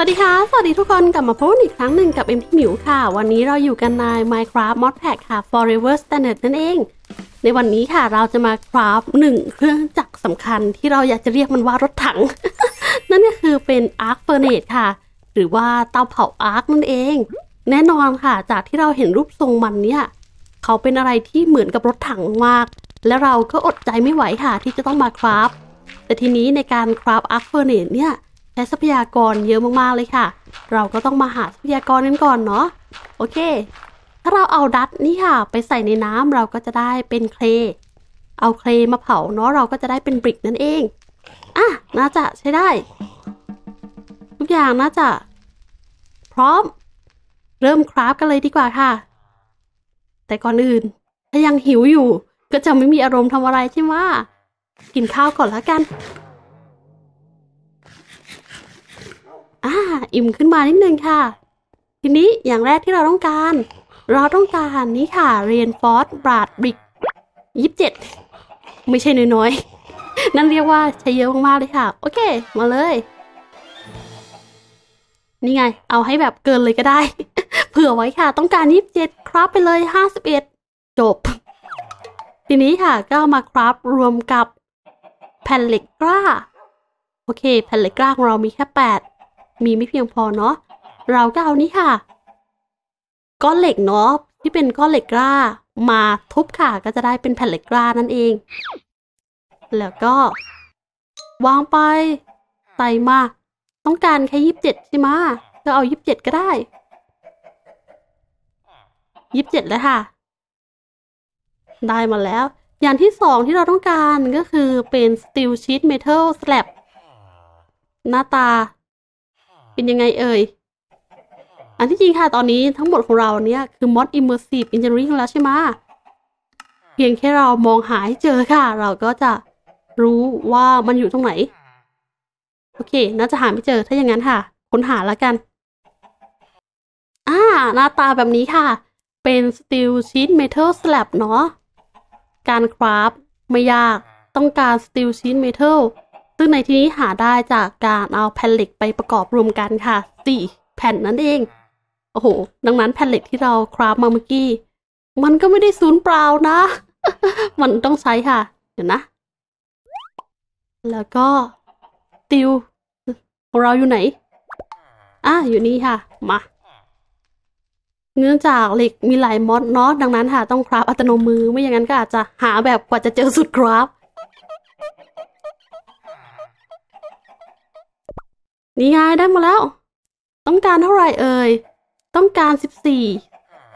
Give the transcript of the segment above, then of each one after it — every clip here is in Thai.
สวัสดีค่ะ สวัสดีทุกคน กลับมาพบอีกครั้งหนึ่งกับเอ็มี่หมิวค่ะวันนี้เราอยู่กันใน Minecraft Mod Pack ค่ะ Forever Standard นั่นเอง ในวันนี้ค่ะเราจะมาคราฟหนึ่งเครื่องจักรสำคัญที่เราอยากจะเรียกมันว่ารถถัง นั่นก็คือเป็น Arc Furnace ค่ะ หรือว่าเตาเผา Arc นั่นเอง แน่นอนค่ะจากที่เราเห็นรูปทรงมันเนี่ยเขาเป็นอะไรที่เหมือนกับรถถังมาก และเราก็อดใจไม่ไหวค่ะที่จะต้องมาคราฟแต่ทีนี้ในการคราฟ Arc Furnace เนี่ยและทรัพยากรเยอะมากๆเลยค่ะ เราก็ต้องมาหาทรัพยากรกันก่อนเนาะ โอเค ถ้าเราเอาดัตนี่ค่ะ ไปใส่ในน้ำเราก็จะได้เป็นเคล เอาเคลมาเผาเนาะเราก็จะได้เป็นบริกนั่นเองอ่ะน่าจะใช้ได้ ทุกอย่างน่าจะ พร้อม เริ่มคราฟกันเลยดีกว่าค่ะ แต่ก่อนอื่น ถ้ายังหิวอยู่ ก็จะไม่มีอารมณ์ทำอะไรใช่ไหมกินข้าวก่อนละกันอ่าอิ่มขึ้นมานิดนึงค่ะ ทีนี้อย่างแรกที่เราต้องการ เราต้องการนี่ค่ะ เรียนฟอสบราดบริกยี่สิบเจ็ดไม่ใช่น้อย ๆ นั่นเรียกว่าใช้เยอะมาก ๆ เลยค่ะ โอเคมาเลย นี่ไง เอาให้แบบเกินเลยก็ได้ เผื่อไว้ค่ะ ต้องการยี่สิบเจ็ดครับไปเลยห้าสิบเอ็ดจบ ทีนี้ค่ะ ก็มาครับรวมกับแผ่นเหล็กกล้า โอเค แผ่นเหล็กกล้าของเรามีแค่แปดมีไม่เพียงพอเนาะ เราก็เอานี้ค่ะ ก้อนเหล็กเนาะที่เป็นก้อนเหล็กกล้า มาทุบค่ะก็จะได้เป็นแผ่นเหล็กกล้านั่นเอง แล้วก็ วางไปไตมา ต้องการแค่ยีิบเจ็ดใช่ไหมก็เอายีิบเจ็ดก็ได้ยีิบเจ็ดแล้วค่ะ ได้มาแล้ว อย่างที่สองที่เราต้องการก็คือเป็น steel sheet metal slab หน้าตาเป็นยังไงเอ่ย อันที่จริงค่ะตอนนี้ทั้งหมดของเราเนี่ยคือ Mod Immersive Engineering แล้วใช่ไหมเพียงแค่เรามองหาให้เจอค่ะ เราก็จะรู้ว่ามันอยู่ตรงไหน โอเค น่าจะหาไม่เจอถ้าอย่างนั้นค่ะค้นหาแล้วกัน อ่าหน้าตาแบบนี้ค่ะ เป็น Steel Sheet Metal Slab เนาะ การคราฟไม่ยากต้องการ Steel Sheet Metal ซึ่งในที่นี้หาได้จากการเอาแผ่นเหล็กไปประกอบรวมกันค่ะสี่แผ่นนั่นเอง โอ้โหดังนั้นแผ่นเหล็กที่เรา คราฟมาเมื่อกี้ มันก็ไม่ได้ศูนย์เปล่านะ มันต้องใช้ค่ะเดี๋ยวนะ แล้วก็ติวเราอยู่ไหนอ่ะอยู่นี่ค่ะมาเนื่องจากเหล็กมีหลายมอดเนาะดังนั้นค่ะต้องคราฟอัตโนมือไม่อย่างนั้นก็อาจจะหาแบบกว่าจะเจอสุดคราฟนี่ไงได้มาแล้ว ต้องการเท่าไหร่เอ่ย ต้องการสิบสี่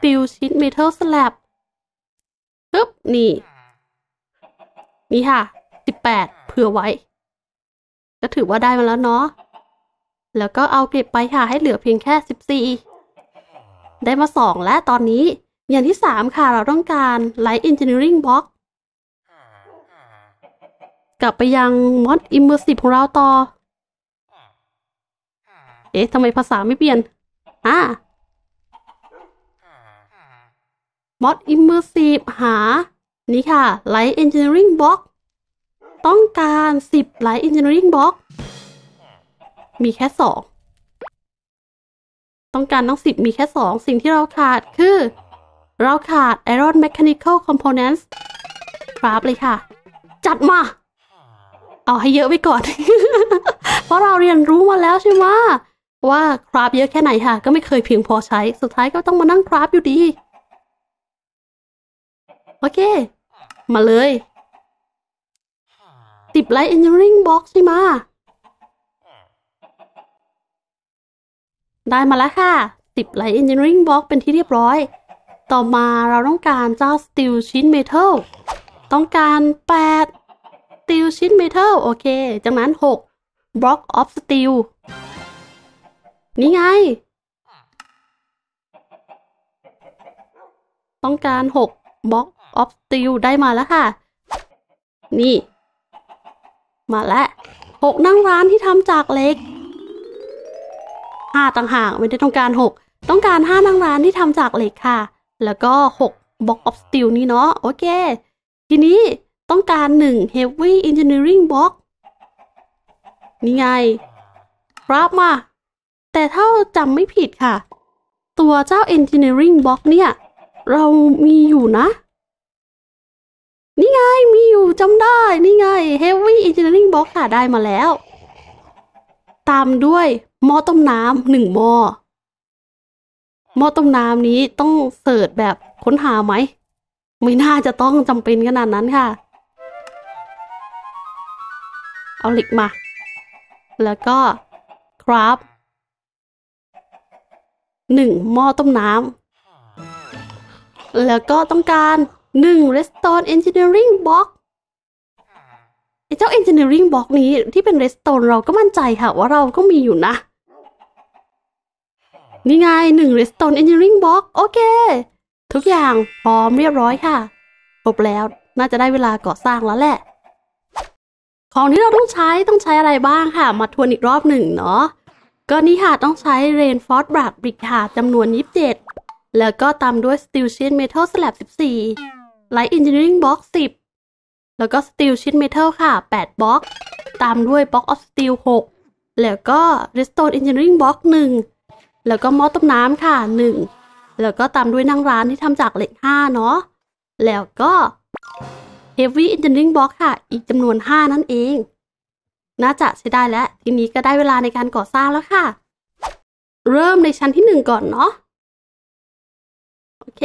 ฟิวชิตเมทัลสลับปึ๊บ นี่ นี่ค่ะสิบแปดเผื่อไว้ ก็ถือว่าได้มาแล้วเนาะ แล้วก็เอาเก็บไปค่ะ ให้เหลือเพียงแค่สิบสี่ได้มาสองและตอนนี้ อย่างที่สามค่ะ เราต้องการไลท์ Engineering Box กลับไปยังมอดอิมเมอร์ซีของเราต่อเอ๊ะ ทำไมภาษาไม่เปลี่ยน อ่า มอดอิมเมอร์ซีฟหา นี่ค่ะไลท์เอนจิเนียริงบล็อกต้องการสิบไลท์เอนจิเนียริงบล็อกมีแค่สอง ต้องการต้องสิบมีแค่สอง สิ่งที่เราขาดคือ เราขาด Iron Mechanical Components ครับเลยค่ะ จัดมา เอาให้เยอะไว้ก่อน เพราะเราเรียนรู้มาแล้วใช่ไหมว่าคราฟเยอะแค่ไหนค่ะ ก็ไม่เคยเพียงพอใช้สุดท้ายก็ต้องมานั่งคราฟอยู่ดี โอเค มาเลย ติดไลท์เอนจิเนียริ่งบ็อกใช่ไหมได้มาแล้วค่ะ ติดไลท์เอนจิเนียริ่งบ็อกเป็นที่เรียบร้อย ต่อมาเราต้องการเจ้าสตีลชิ้นเมทัลต้องการแปดสตีลชิ้นเมทัลโอเค จากนั้นหกบล็อกออฟสตีลนี่ไง ต้องการหกบล็อกออฟติลได้มาแล้วค่ะ นี่ มาแล้วหกนั่งร้านที่ทำจากเหล็กห้าต่างหากไม่ได้ต้องการหกต้องการห้านั่งร้านที่ทำจากเหล็กค่ะ แล้วก็หกบล็อกออฟสติลนี่เนาะโอเคทีนี้ต้องการหนึ่งเ heavy e n g เ n e e r i n งบล็อกนี่ไง ครับมาแต่ถ้าจำไม่ผิดค่ะ ตัวเจ้า Engineering Block เนี่ย เรามีอยู่นะ นี่ไง มีอยู่จำได้ นี่ไง Heavy Engineering Block ค่ะได้มาแล้ว ตามด้วยหม้อต้มน้ำหนึ่งหม้อ หม้อต้มน้ำนี้ต้องเสิร์ชแบบค้นหาไหม ไม่น่าจะต้องจำเป็นขนาดนั้นค่ะ เอาเหล็กมา แล้วก็คราฟ 1. หม้อต้มน้ำ แล้วก็ต้องการ 1. r e ร s t o n e Engineering Box ไอเจ้า Engineering Box นี้ที่เป็น r e ส s t o n เราก็มั่นใจค่ะ ว่าเราก็มีอยู่นะ นี่ไง 1. Redstone Engineering Box โอเค ทุกอย่าง พร้อมเรียบร้อยค่ะครบแล้วน่าจะได้เวลาก่อสร้างแล้วแหละ ของที่เราต้องใช้ต้องใช้อะไรบ้างค่ะ มาทวนอีกรอบหนึ่งเนาะก็นิฮาต้องใช้เรนฟอร์ดบรักบริกหาจำนวน 27 แล้วก็ตามด้วยสติลชินเมทัลสลับ14ไลท์อินจิเนียริงบล็อก10 แล้วก็สติลชินเมทัลค่ะ8บล็อกตามด้วยบล็อกออฟสติล6แล้วก็ริสโตนอินจิเนียริงบล็อก1แล้วก็มอต้มน้ำค่ะ 1 แล้วก็ตามด้วยนั่งร้านที่ทำจากเหล็ก5เนาะ แล้วก็ Heavy Engineering b ล o อกค่ะ อีกจำนวน 5 นั่นเองน่าจะใช้ได้แล้ว ทีนี้ก็ได้เวลาในการก่อสร้างแล้วค่ะ เริ่มในชั้นที่หนึ่งก่อนเนาะโอเค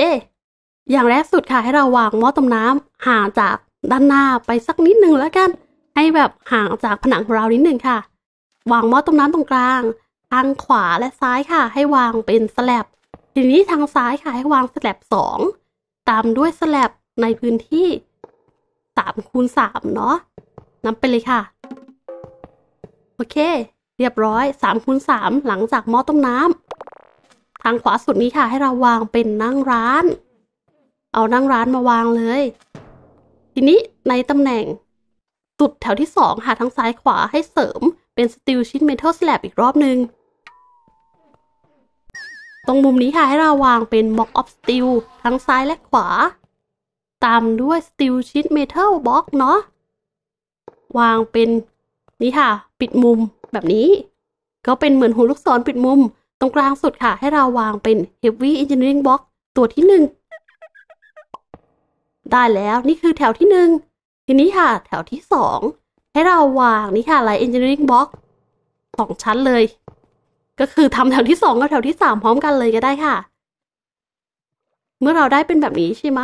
อย่างแรกสุดค่ะให้เราวางหม้อต้มน้ำห่างจากด้านหน้าไปสักนิดหนึ่งแล้วกันให้แบบห่างจากผนังของเรานิดหนึ่งค่ะวางหม้อต้มน้ำตรงกลางทางขวาและซ้ายค่ะ ให้วางเป็นสลับทีนี้ทางซ้ายค่ะให้วางสลับสองตามด้วยสลับในพื้นที่สามคูณสามเนาะนับไปเลยค่ะโอเค เรียบร้อย3คูณ3หลังจากหม้อต้มน้ำ ทางขวาสุดนี้ค่ะ ให้เราวางเป็นนั่งร้าน เอานั่งร้านมาวางเลย ทีนี้ในตำแหน่ง สุดแถวที่2ค่ะทั้งซ้ายขวาให้เสริมเป็นสตีลชิ้นเมทัลสแลบอีกรอบหนึ่งตรงมุมนี้ค่ะ ให้เราวางเป็นบล็อกออฟสตีลทั้งซ้ายและขวา ตามด้วยสตีลชิ้นเมทัลบล็อกเนาะ วางเป็นนี่ค่ะ ปิดมุมแบบนี้ ก็เป็นเหมือนหูลูกศรปิดมุม ตรงกลางสุดค่ะ ให้เราวางเป็น Heavy Engineering Box ตัวที่หนึ่งได้แล้วนี่คือแถวที่หนึ่งทีนี้ค่ะ แถวที่สองให้เราวางนี่ค่ะ Light Engineering Box สองชั้นเลย ก็คือทำแถวที่สองกับแถวที่สามพร้อมกันเลยก็ได้ค่ะ เมื่อเราได้เป็นแบบนี้ใช่ไหม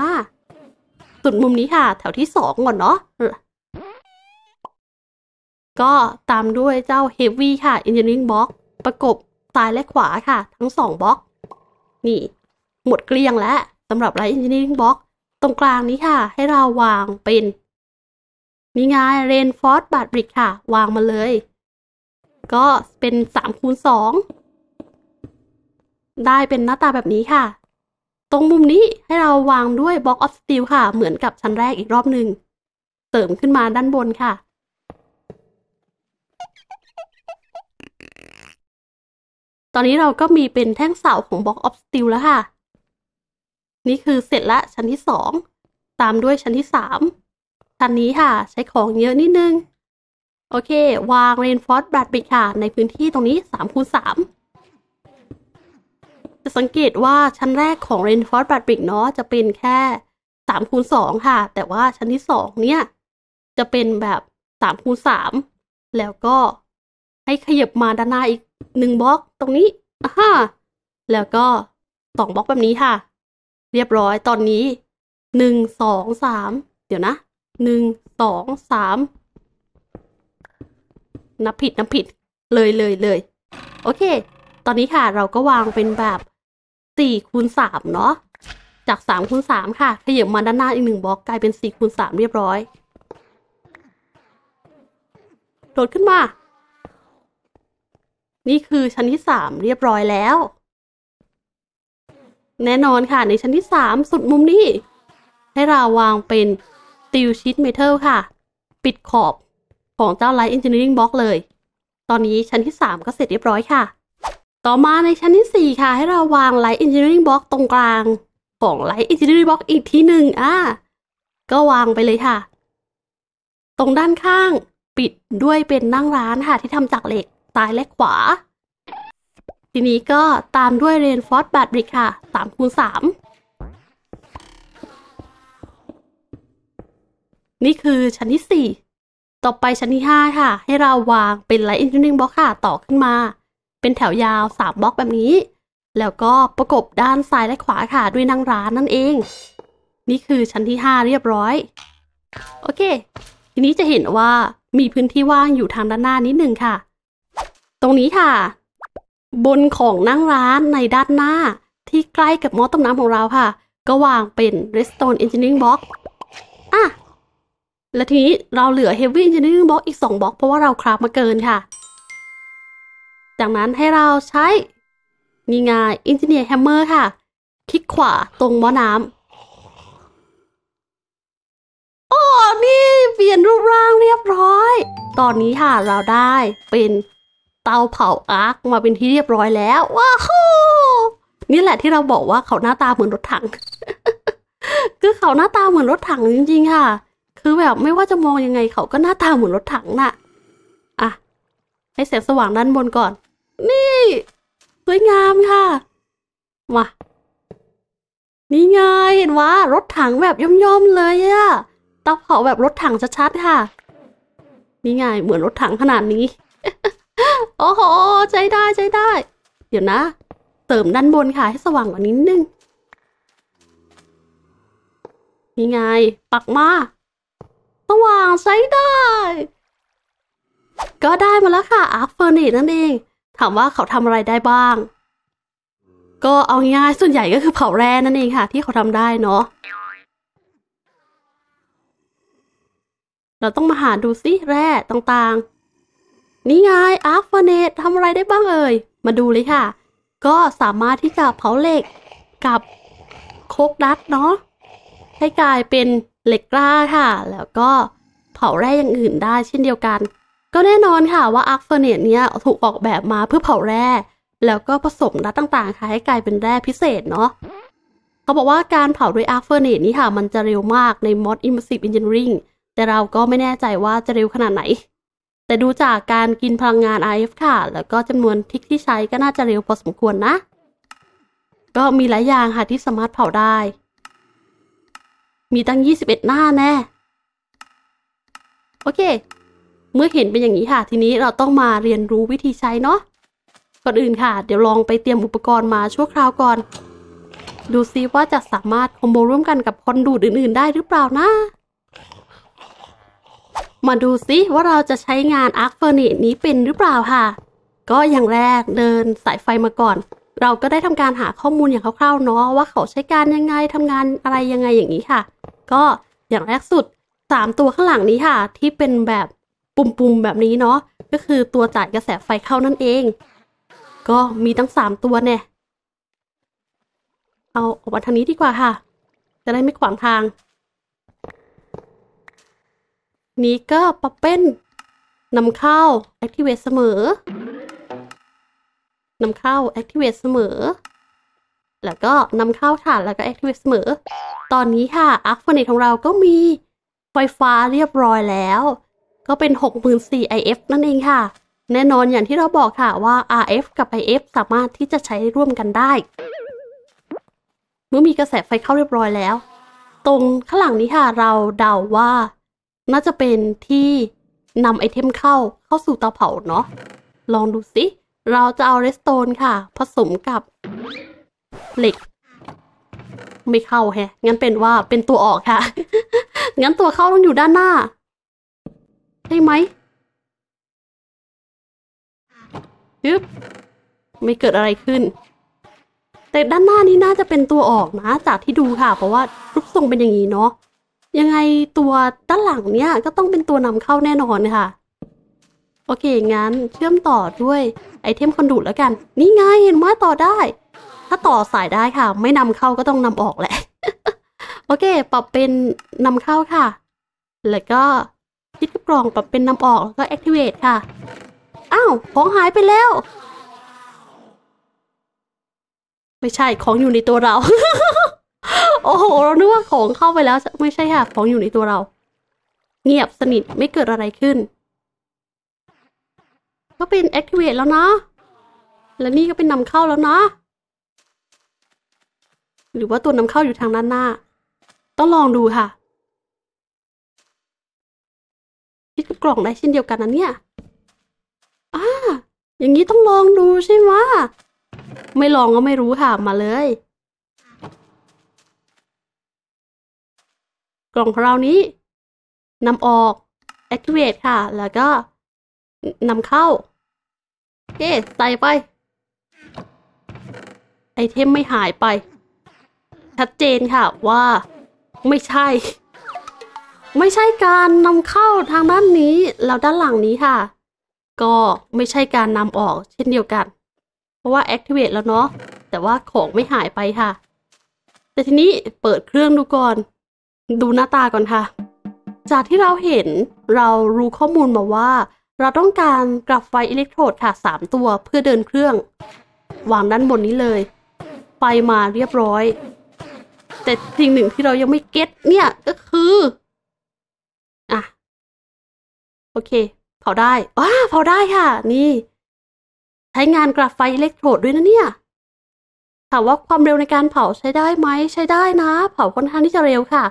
สุดมุมนี้ค่ะแถวที่สองก่อนเนาะก็ตามด้วยเจ้า Heavy ค่ะ Engineering b o x ประกบซ้ายและขวาค่ะ ทั้งสองบล็อกนี่ หมดเกลี้ยงแล้วสำหรับไรอิ Engineering b o ตรงกลางนี้ค่ะ ให้เราวางเป็น นี่ไง Rainforest b a t b r i c k ค่ะ วางมาเลย ก็เป็น3คูณ2ได้เป็นหน้าตาแบบนี้ค่ะ ตรงมุมนี้ให้เราวางด้วย Box of Steel ค่ะ เหมือนกับชั้นแรกอีกรอบหนึ่งเติมขึ้นมาด้านบนค่ะตอนนี้เราก็มีเป็นแท่งเสาของบล็อกออฟสตีลแล้วค่ะ นี่คือเสร็จละชั้นที่สองตามด้วยชั้นที่สามชั้นนี้ค่ะใช้ของเยอะนิดนึงโอเค วางเรนฟอร์ดบลัดบิดค่ะในพื้นที่ตรงนี้สามคูณสามจะสังเกตว่าชั้นแรกของ r ร i n f o r c e b r a d b r i c เนาะ จะเป็นแค่3คูณ2ค่ะ แต่ว่าชั้นที่ 2 เนี่ยจะเป็นแบบ3คูณ3แล้วก็ให้ขยับมาด้านหน้าอีกหนึ่งบล็อกตรงนี้อ่ะฮะแล้วก็สองบล็อกแบบนี้ค่ะ เรียบร้อยตอนนี้หนึ่งสองสาม เดี๋ยวนะหนึ่งสองสามนับผิดนับผิดเลยเลยเลยโอเค ตอนนี้ค่ะเราก็วางเป็นแบบสี่คูณสามเนาะจากสามคูณสามค่ะขยับมาด้านหน้าอีกหนึ่งบล็อกกลายเป็นสี่คูณสามเรียบร้อยโดดขึ้นมานี่คือชั้นที่สามเรียบร้อยแล้ว แน่นอนค่ะ ในชั้นที่สามสุดมุมนี้ ให้เราวางเป็นติวชีตเมทัลค่ะ ปิดขอบของเจ้าไลท์เอนจิเนียริ่งบล็อกเลย ตอนนี้ชั้นที่สามก็เสร็จเรียบร้อยค่ะ ต่อมาในชั้นที่สี่ค่ะ ให้เราวางไลท์เอนจิเนียริ่งบล็อกตรงกลางของไลท์เอนจิเนียริ่งบล็อกอีกทีหนึ่งอ่ะก็วางไปเลยค่ะ ตรงด้านข้าง ปิดด้วยเป็นนั่งร้านค่ะ ที่ทำจากเหล็กต้ายและขวา ทีนี้ก็ตามด้วยเรนฟอร์สบาดบริกค่ะสามคูณสาม นี่คือชั้นที่สี่ ต่อไปชั้นที่ห้าค่ะ ให้เราวางเป็นไลท์อินจิเนียริงบล็อกค่ะต่อขึ้นมา เป็นแถวยาวสามบล็อกแบบนี้ แล้วก็ประกบด้านซ้ายและขวาค่ะ ด้วยนั่งร้านนั่นเอง นี่คือชั้นที่ห้าเรียบร้อย โอเค ทีนี้จะเห็นว่ามีพื้นที่ว่างอยู่ทางด้านหน้านิดหนึ่งค่ะตรงนี้ค่ะ บนของนั่งร้านในด้านหน้าที่ใกล้กับหม้อต้มน้ำของเราค่ะ ก็วางเป็น Redstone Engineering Block อ่ะ และทีนี้เราเหลือ Heavy Engineering Block อีก2บล็อกเพราะว่าเราคราฟมาเกินค่ะ จากนั้นให้เราใช้นี่ไง Engineer Hammer ค่ะคลิกขวาตรงหม้อน้ำโอ้นี่เปลี่ยนรูปร่างเรียบร้อย ตอนนี้ค่ะ เราได้เป็นเตาเผาอาร์คมาเป็นที่เรียบร้อยแล้วว้าวนี่แหละที่เราบอกว่าเขาหน้าตาเหมือนรถถัง คือเขาหน้าตาเหมือนรถถังจริง ๆ ค่ะ คือแบบไม่ว่าจะมองยังไง เขาก็หน้าตาเหมือนรถถังน่ะอ่ะ ให้แสงสว่างด้านบนก่อน นี่สวยงามค่ะมานี่ไง เห็นว่า รถถังแบบย่อมๆ เลยอะเตาเผาแบบรถถังชัด ๆ ค่ะ นี่ไงเหมือนรถถังขนาดนี้โอ้โหใช้ได้ใช้ได้ เดี๋ยวนะ เติมด้านบนค่ะให้สว่างกว่านี้นิดนึงนี่ไงปักมา สว่างใช้ได้ ก็ได้มาแล้วค่ะอาร์ฟเฟอร์นิชนั่นเอง ถามว่าเขาทำอะไรได้บ้าง ก็เอาง่ายส่วนใหญ่ก็คือเผาแร่นั่นเองค่ะ ที่เขาทำได้เนาะเราต้องมาหาดูซิแร่ต่างๆนี่ไงอาร์คฟเนตทำอะไรได้บ้างเอ่ยมาดูเลยค่ะ ก็สามารถที่จะเผาเหล็กกับโคกดัดเนาะให้กลายเป็นเหล็กกล้าค่ะ แล้วก็เผาแร่อย่างอื่นได้เช่นเดียวกัน ก็แน่นอนค่ะว่าอาร์คฟเนตเนี้ยถูกออกแบบมาเพื่อเผาแร่แล้วก็ผสมดัดต่างๆค่ะให้กลายเป็นแร่พิเศษเนาะเขาบอกว่าการเผาด้วยอาร์คเฟอร์เนตนี่ค่ะ มันจะเร็วมากในมอดอิมเมอร์ซีฟอินเจนิ่งแต่เราก็ไม่แน่ใจว่าจะเร็วขนาดไหนแต่ดูจากการกินพลังงาน RF ค่ะ แล้วก็จำนวนทิกที่ใช้ก็น่าจะเร็วพอสมควรนะ ก็มีหลายอย่างค่ะที่สามารถเผาได้ มีตั้ง 21 หน้าแน่ โอเค เมื่อเห็นเป็นอย่างนี้ค่ะ ทีนี้เราต้องมาเรียนรู้วิธีใช้เนาะ ก่อนอื่นค่ะ เดี๋ยวลองไปเตรียมอุปกรณ์มาชั่วคราวก่อน ดูซิว่าจะสามารถคอมโบร่วมกันกับคนดูดอื่นๆได้หรือเปล่านะมาดูซิว่าเราจะใช้งานอาร์คเฟอร์นิตนี้เป็นหรือเปล่าค่ะ ก็อย่างแรกเดินสายไฟมาก่อน เราก็ได้ทำการหาข้อมูลอย่างคร่าวๆเนาะว่าเขาใช้การยังไงทำงานอะไรยังไงอย่างนี้ค่ะ ก็อย่างแรกสุด3ตัวข้างหลังนี้ค่ะ ที่เป็นแบบปุ่มๆแบบนี้เนาะก็คือตัวจ่ายกระแสไฟเข้านั่นเอง ก็มีทั้ง3ตัวเนี่ยเอาออกมาทางนี้ดีกว่าค่ะ จะได้ไม่ขวางทางนี้ก็ปะเป็นนำเข้า activate เสมอนำเข้า activate เสมอแล้วก็นำเข้าค่ะแล้วก็ activate เสมอ ตอนนี้ค่ะ a r c f o n e t ของเราก็มีไฟฟ้าเรียบร้อยแล้ว ก็เป็น 64 IF นั่นเองค่ะ แน่นอนอย่างที่เราบอกค่ะว่า RF กับ IF สามารถที่จะใช้ร่วมกันได้ เมื่อมีกระแสไฟเข้าเรียบร้อยแล้ว ตรงข้างหลังนี้ค่ะ เราเดาว่าน่าจะเป็นที่นำไอเทมเข้าเข้าสู่เตาเผาเนาะลองดูสิเราจะเอาเรสโตนค่ะ ผสมกับเหล็กไม่เข้าแฮะงั้นเป็นว่าเป็นตัวออกค่ะ งั้นตัวเข้าต้องอยู่ด้านหน้าใช่ไหมยึบไม่เกิดอะไรขึ้น แต่ด้านหน้านี้น่าจะเป็นตัวออกนะ จากที่ดูค่ะ เพราะว่า รูปทรงเป็นอย่างนี้เนาะยังไงตัวด้านหลังเนี่ย ก็ต้องเป็นตัวนำเข้าแน่นอนค่ะ โอเค งั้นเชื่อมต่อด้วย ไอเทมคอนดูดแล้วกัน นี่ไงเห็นว่าต่อได้ ถ้าต่อสายได้ค่ะไม่นำเข้าก็ต้องนำออกแหละ โอเค ปรับเป็นนำเข้าค่ะ แล้วก็ยึดกล่องปรับเป็นนำออกแล้วก็แอคทีเวตค่ะอ้าวของหายไปแล้ว ไม่ใช่ของอยู่ในตัวเราโอ้โหเรานึกว่าของเข้าไปแล้วไม่ใช่ค่ะของอยู่ในตัวเรา เงียบสนิทไม่เกิดอะไรขึ้นก็เป็น activate แล้วนะและนี่ก็เป็นนำเข้าแล้วนะหรือว่าตัวนำเข้าอยู่ทางด้านหน้า ต้องลองดูค่ะคิดกับกล่องได้เช่นเดียวกันนะเนี่ยอ่าอย่างนี้ต้องลองดูใช่ไหมไม่ลองก็ไม่รู้ค่ะมาเลยกล่องของเรานี้นำออก activate ค่ะ แล้วก็นำเข้าโอเคใส่ไป ไอเทมไม่หายไป ชัดเจนค่ะว่าไม่ใช่ ไม่ใช่การนำเข้าทางด้านนี้แล้วด้านหลังนี้ค่ะ ก็ไม่ใช่การนำออกเช่นเดียวกัน เพราะว่า activate แล้วเนาะ แต่ว่าของไม่หายไปค่ะ แต่ทีนี้เปิดเครื่องดูก่อนดูหน้าตาก่อนค่ะ จากที่เราเห็นเรารู้ข้อมูลมาว่า เราต้องการกลับไฟอิเล็กโทรดค่ะ3ตัวเพื่อเดินเครื่องวางด้านบนนี้เลย ไปมาเรียบร้อย แต่สิ่งหนึ่งที่เรายังไม่เก็ตเนี่ย ก็คือ อ่ะ โอเคเผาได้ว้าเผาได้ค่ะ นี่ ใช้งานกราฟไฟอิเล็กโทรดด้วยนะเนี่ย ถามว่าความเร็วในการเผาใช้ได้ไหมใช้ได้นะ เผาค่อนข้างที่จะเร็วค่ะ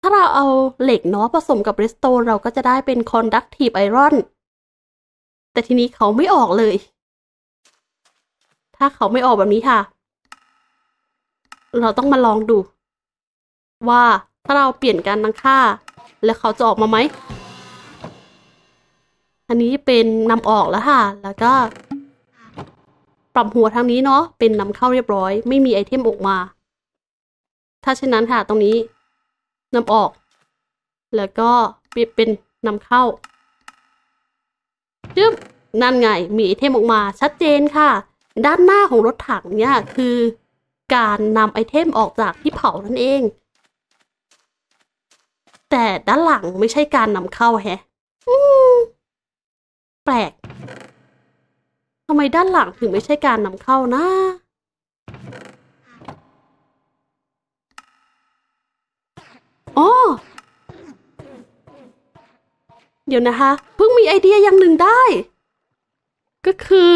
ถ้าเราเอาเหล็กเนาะผสมกับเรสโตนเราก็จะได้เป็นคอนดักทีฟไอรอนแต่ทีนี้เขาไม่ออกเลย ถ้าเขาไม่ออกแบบนี้ค่ะ เราต้องมาลองดู ว่าถ้าเราเปลี่ยนการตั้งค่า แล้วเขาจะออกมาไหม อันนี้เป็นนำออกแล้วค่ะ แล้วก็ปรับหัวทางนี้เนาะเป็นนำเข้าเรียบร้อย ไม่มีไอเทมออกมา ถ้าเช่นนั้นค่ะ ตรงนี้นำออก แล้วก็เปลี่ยนเป็นนำเข้าจึ๊บ นั่นไง มีไอเทมออกมาชัดเจนค่ะ ด้านหน้าของรถถังเนี่ยคือการนำไอเทมออกจากที่เผานั่นเอง แต่ด้านหลังไม่ใช่การนำเข้าแฮะแปลกทำไมด้านหลังถึงไม่ใช่การนำเข้านะอ๋อเดี๋ยวนะคะ เพิ่งมีไอเดียอย่างหนึ่งได้ ก็คือ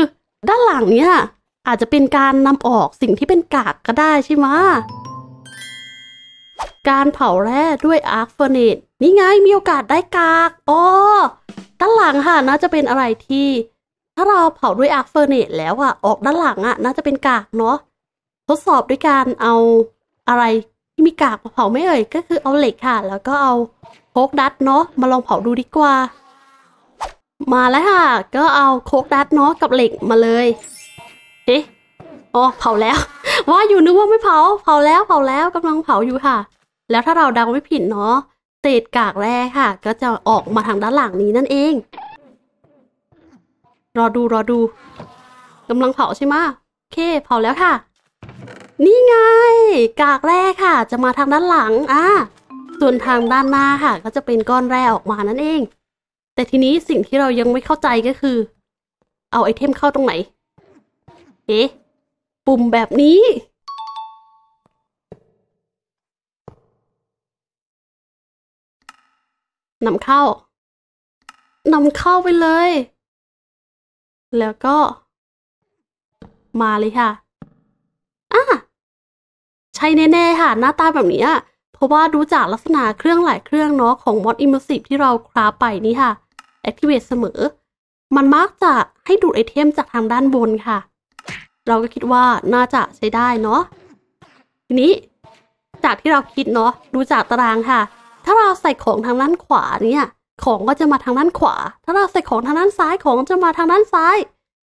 ด้านหลังเนี่ยอาจจะเป็นการนำออกสิ่งที่เป็นกากก็ได้ใช่ไหมการเผาแร่ด้วยอาร์คเฟอร์เนตนี่ไงมีโอกาสได้กากอ๋อด้านหลังค่ะ น่าจะเป็นอะไรที่ถ้าเราเผาด้วยอาร์คเฟอร์เนตแล้วอะออกด้านหลังอะน่าจะเป็นกากเนาะ ทดสอบด้วยการเอาอะไรที่มีกากมาเผาไม่เอ่ยก็คือเอาเหล็กค่ะ แล้วก็เอาโคกดัดเนาะมาลองเผาดูดีกว่า มาแล้วค่ะก็เอาโคกดัดเนาะกับเหล็กมาเลย เอ๊อ๋อเผาแล้ว ว่าอยู่นึกว่าไม่เผา เผาแล้วเผาแล้วกำลังเผาอยู่ค่ะ แล้วถ้าเราเดาไม่ผิดเนาะเศษกากแร่ค่ะ ก็จะออกมาทางด้านหลังนี้นั่นเอง รอดูรอดูกำลังเผาใช่ไหมโอเคเผาแล้วค่ะนี่ไง กากแร่ค่ะ จะมาทางด้านหลังอ่าส่วนทางด้านหน้าค่ะ ก็จะเป็นก้อนแร่ออกมานั่นเอง แต่ทีนี้สิ่งที่เรายังไม่เข้าใจก็คือ เอาไอเทมเข้าตรงไหน เอ๊ะปุ่มแบบนี้นำเข้านำเข้าไปเลย แล้วก็ มาเลยค่ะช่แน่ๆค่ะหน้าตาแบบนี้เพราะว่ารู้จากลักษณะเครื่องหลายเครื่องเนาะของ Mod Immersive ที่เราคราไปนี่ค่ะ Activate เสมอ มันมักจะให้ดูดไอเทม จากทางด้านบนค่ะ เราก็คิดว่าน่าจะใช้ได้เนาะ ทีนี้ จากที่เราคิดเนาะ ดูจากตารางค่ะ ถ้าเราใส่ของทางด้านขวาเนี่ย ของก็จะมาทางด้านขวา ถ้าเราใส่ของทางด้านซ้ายของจะมาทางด้านซ้าย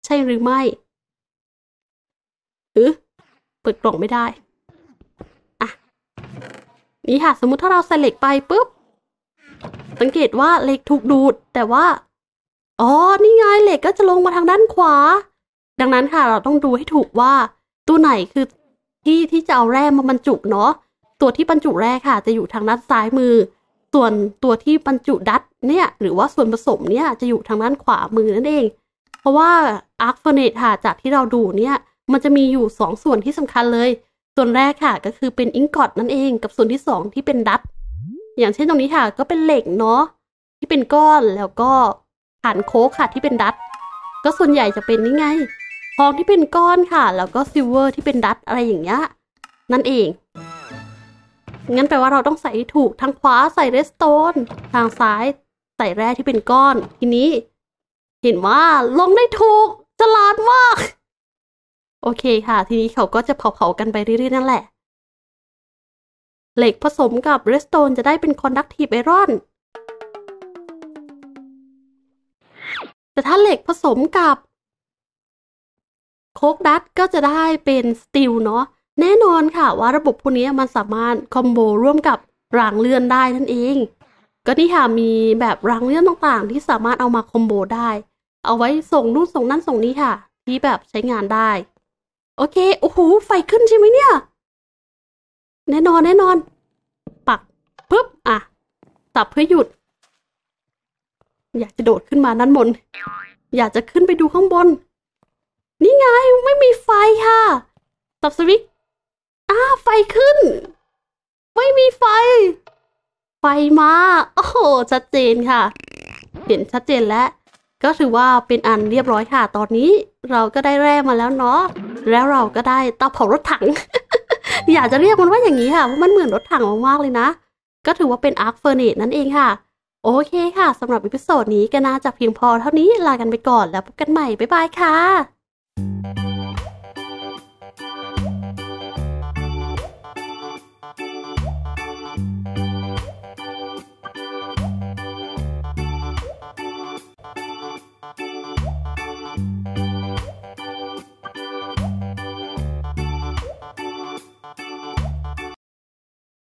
ใช่หรือไม่หรอเปิดกล่องไม่ได้นี่ค่ะสมมติถ้าเราใส่เหล็กไปปุ๊บ สังเกตว่าเหล็กถูกดูดแต่ว่า อ๋อ นี่ไงเหล็กก็จะลงมาทางด้านขวา ดังนั้นค่ะ เราต้องดูให้ถูกว่าตัวไหนคือที่ที่จะเอาแร่มาบรรจุเนาะ ตัวที่บรรจุแร่ค่ะ จะอยู่ทางด้านซ้ายมือ ส่วนตัวที่บรรจุดัตเนี่ยหรือว่าส่วนผสมเนี่ย จะอยู่ทางด้านขวามือนั่นเอง เพราะว่าอาร์คเฟเนตค่ะ จากที่เราดูเนี่ย มันจะมีอยู่2ส่วนที่สำคัญเลยส่วนแรกค่ะก็คือเป็นอิงกอตนั่นเอง กับส่วนที่สองที่เป็นดัต อย่างเช่นตรงนี้ค่ะ ก็เป็นเหล็กเนาะที่เป็นก้อนแล้วก็ฐานโค้กค่ะที่เป็นดัต ก็ส่วนใหญ่จะเป็นนี่ไงทองที่เป็นก้อนค่ะ แล้วก็ซิลเวอร์ที่เป็นดัตอะไรอย่างเงี้ยนั่นเอง งั้นแปลว่าเราต้องใส่ถูกทางขวาใส่เรสโตน ทางซ้ายใส่แร่ที่เป็นก้อน ทีนี้ เห็นว่าลงได้ถูกฉลาดมากโอเคค่ะ ทีนี้เขาก็จะเผาๆกันไปเรื่อยๆ นั่นแหละ เหล็กผสมกับเรสโตนจะได้เป็นคอนดักทีฟไอรอนแต่ถ้าเหล็กผสมกับโคกดัตก็จะได้เป็นสตีลเนาะแน่นอนค่ะว่าระบบพวกนี้มันสามารถคอมโบร่วมกับรางเลื่อนได้นั่นเอง ก็นี่ค่ะมีแบบรางเลื่อนต่างๆที่สามารถเอามาคอมโบได้ เอาไว้ส่งนู่นส่งนั่นส่งนี้ค่ะ ที่แบบใช้งานได้โอเค โอ้โห ไฟขึ้นใช่ไหมเนี่ย แน่นอน แน่นอน ปักปึ๊บ อ่ะ ตับเพื่อหยุด อยากจะโดดขึ้นมาด้านบนอยากจะขึ้นไปดูข้างบน นี่ไง ไม่มีไฟค่ะ ตับสวิตอ้า ไฟขึ้น ไม่มีไฟ ไฟมา โอ้โห ชัดเจนค่ะ เห็นชัดเจนแล้วก็ถือว่าเป็นอันเรียบร้อยค่ะ ตอนนี้เราก็ได้แร่มาแล้วเนาะ แล้วเราก็ได้เตาเผารถถัง อยากจะเรียกมันว่าอย่างนี้ค่ะเพราะมันเหมือนรถถังมาก ๆ เลยนะ ก็ถือว่าเป็นอาร์คเฟอร์เนตนั่นเองค่ะ โอเคค่ะ สำหรับ อีพิโซดนี้ก็น่าจะเพียงพอเท่านี้ ลากันไปก่อนแล้วพบกันใหม่ บ๊ายบายค่ะ